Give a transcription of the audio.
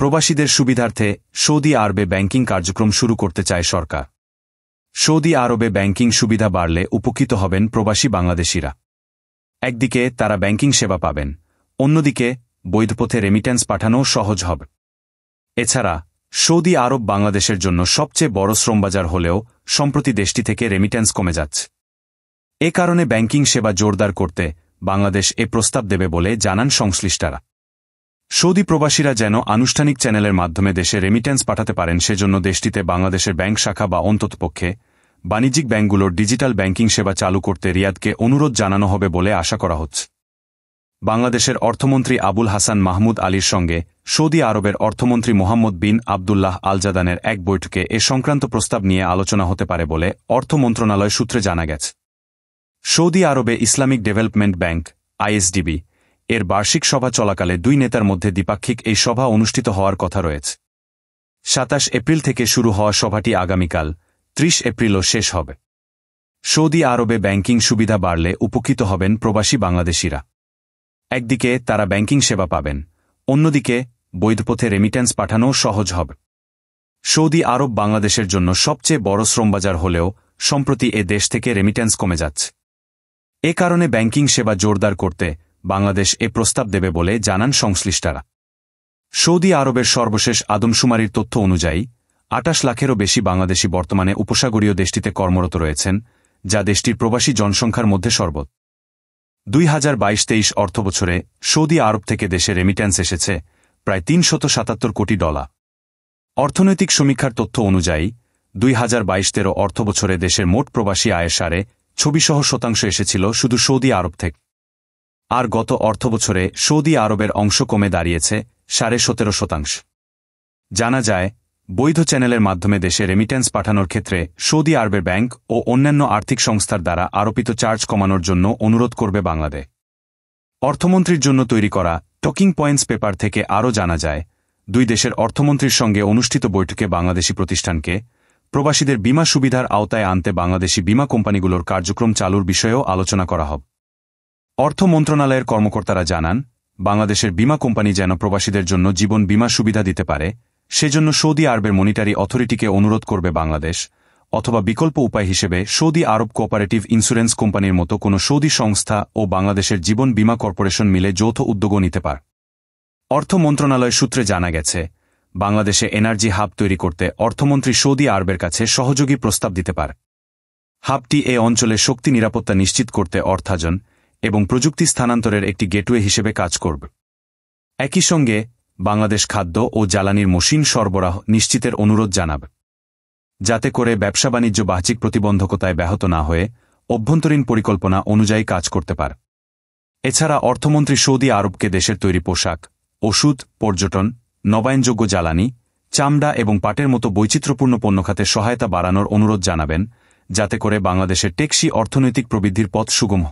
প্রবাসীদের সুবিধার্থে সৌদি আরবে ব্যাংকিং কার্যক্রম শুরু করতে চায় সরকার সৌদি আরবে ব্যাংকিং সুবিধা বাড়লে উপকৃত হবেন প্রবাসী বাংলাদেশিরা একদিকে তারা ব্যাংকিং সেবা পাবেন অন্যদিকে বৈধপথে রেমিট্যান্স পাঠানো সহজ হবে এছাড়া সৌদি আরব বাংলাদেশের জন্য সবচেয়ে বড় শ্রমবাজার হলেও সম্প্রতি দেশটি থেকে রেমিট্যান্স কমে যাচ্ছে এ কারণে ব্যাংকিং সেবা জোরদার করতে বাংলাদেশ এ প্রস্তাব দেবে বলে জানান সংশ্লিষ্টারা সৌদি প্রবাসীরা যেন আনুষ্ঠানিক চ্যানেলের মাধ্যমে দেশে রেমিটেন্স পাঠাতে পারেন সেজন্য দেশটিতে বাংলাদেশের ব্যাংক শাখা বা অন্ততপক্ষে বাণিজ্যিক ব্যাংকগুলোর ডিজিটাল ব্যাংকিং সেবা চালু করতে রিয়াদকে অনুরোধ জানানো হবে বলে আশা করা হচ্ছে বাংলাদেশের অর্থমন্ত্রী আবুল হাসান মাহমুদ আলীর সঙ্গে সৌদি আরবের অর্থমন্ত্রী মোহাম্মদ বিন আবদুল্লাহ আলজাদানের এক বৈঠকে এ সংক্রান্ত প্রস্তাব নিয়ে আলোচনা হতে পারে বলে অর্থ মন্ত্রণালয় সূত্রে জানা গেছে সৌদি আরবে ইসলামিক ডেভেলপমেন্ট ব্যাংক আইএসডিবি এর বার্ষিক সভা চলাকালে দুই নেতার মধ্যে দ্বিপাক্ষিক এই সভা অনুষ্ঠিত হওয়ার কথা রয়েছে সাতাশ এপ্রিল থেকে শুরু হওয়া সভাটি আগামীকাল ত্রিশ এপ্রিলও শেষ হবে সৌদি আরবে ব্যাংকিং সুবিধা বাড়লে উপকৃত হবেন প্রবাসী বাংলাদেশিরা একদিকে তারা ব্যাংকিং সেবা পাবেন অন্যদিকে বৈধপথে রেমিট্যান্স পাঠানোও সহজ হবে সৌদি আরব বাংলাদেশের জন্য সবচেয়ে বড় শ্রমবাজার হলেও সম্প্রতি এ দেশ থেকে রেমিট্যান্স কমে যাচ্ছে এ কারণে ব্যাংকিং সেবা জোরদার করতে বাংলাদেশ এ প্রস্তাব দেবে বলে জানান সংশ্লিষ্টারা সৌদি আরবের সর্বশেষ আদমশুমারির তথ্য অনুযায়ী আটাশ লাখেরও বেশি বাংলাদেশি বর্তমানে উপসাগরীয় দেশটিতে কর্মরত রয়েছেন যা দেশটির প্রবাসী জনসংখ্যার মধ্যে সর্বত দুই হাজার বাইশ তেইশ অর্থবছরে সৌদি আরব থেকে দেশে রেমিট্যান্স এসেছে প্রায় তিনশত সাতাত্তর কোটি ডলার অর্থনৈতিক সমীক্ষার তথ্য অনুযায়ী দুই হাজার বাইশ তেরো অর্থবছরে দেশের মোট প্রবাসী আয়ের সারে ছবিসহ শতাংশ এসেছিল শুধু সৌদি আরব থেকে আর গত অর্থবছরে সৌদি আরবের অংশ কমে দাঁড়িয়েছে সাড়ে সতেরো শতাংশ জানা যায় বৈধ চ্যানেলের মাধ্যমে দেশে রেমিটেন্স পাঠানোর ক্ষেত্রে সৌদি আরবের ব্যাংক ও অন্যান্য আর্থিক সংস্থার দ্বারা আরোপিত চার্জ কমানোর জন্য অনুরোধ করবে বাংলাদেশ অর্থমন্ত্রীর জন্য তৈরি করা টকিং পয়েন্টস পেপার থেকে আরও জানা যায় দুই দেশের অর্থমন্ত্রীর সঙ্গে অনুষ্ঠিত বৈঠকে বাংলাদেশি প্রতিষ্ঠানকে প্রবাসীদের বিমা সুবিধার আওতায় আনতে বাংলাদেশি বিমা কোম্পানিগুলোর কার্যক্রম চালুর বিষয়েও আলোচনা করা হবে অর্থ মন্ত্রণালয়ের কর্মকর্তারা জানান বাংলাদেশের বিমা কোম্পানি যেন প্রবাসীদের জন্য জীবন বিমার সুবিধা দিতে পারে সেজন্য সৌদি আরবের মনিটারি অথরিটিকে অনুরোধ করবে বাংলাদেশ অথবা বিকল্প উপায় হিসেবে সৌদি আরব কোঅপারেটিভ ইন্স্যুরেন্স কোম্পানির মতো কোনো সৌদি সংস্থা ও বাংলাদেশের জীবন বিমা কর্পোরেশন মিলে যৌথ উদ্যোগও নিতে পার অর্থ মন্ত্রণালয় সূত্রে জানা গেছে বাংলাদেশে এনার্জি হাব তৈরি করতে অর্থমন্ত্রী সৌদি আরবের কাছে সহযোগী প্রস্তাব দিতে পার হাবটি এ অঞ্চলে শক্তি নিরাপত্তা নিশ্চিত করতে অর্থাজন এবং প্রযুক্তি স্থানান্তরের একটি গেটওয়ে হিসেবে কাজ করবে একই সঙ্গে বাংলাদেশ খাদ্য ও জ্বালানির মশিন সরবরাহ নিশ্চিতের অনুরোধ জানাবে যাতে করে ব্যবসা বাণিজ্য বাহ্যিক প্রতিবন্ধকতায় ব্যাহত না হয়ে অভ্যন্তরীণ পরিকল্পনা অনুযায়ী কাজ করতে পারে এছাড়া অর্থমন্ত্রী সৌদি আরবকে দেশের তৈরি পোশাক ওষুধ পর্যটন নবায়নযোগ্য জ্বালানি চামড়া এবং পাটের মতো বৈচিত্র্যপূর্ণ পণ্যখাতে সহায়তা বাড়ানোর অনুরোধ জানাবেন যাতে করে বাংলাদেশের টেক্সি অর্থনৈতিক প্রবৃদ্ধির পথ সুগম